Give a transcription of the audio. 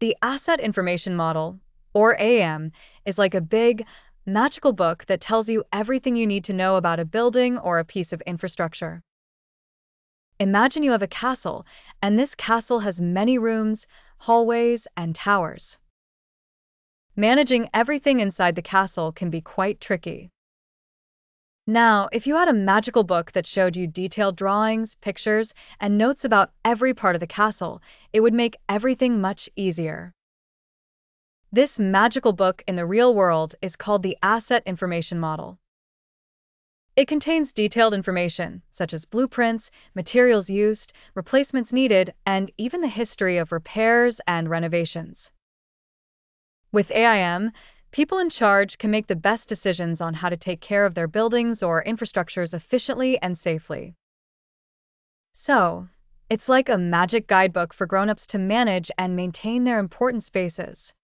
The Asset Information Model, or AM, is like a big, magical book that tells you everything you need to know about a building or a piece of infrastructure. Imagine you have a castle, and this castle has many rooms, hallways, and towers. Managing everything inside the castle can be quite tricky. Now, if you had a magical book that showed you detailed drawings, pictures, and notes about every part of the castle, it would make everything much easier. This magical book in the real world is called the Asset Information Model. It contains detailed information, such as blueprints, materials used, replacements needed, and even the history of repairs and renovations. With AIM, people in charge can make the best decisions on how to take care of their buildings or infrastructures efficiently and safely. So, it's like a magic guidebook for grown-ups to manage and maintain their important spaces.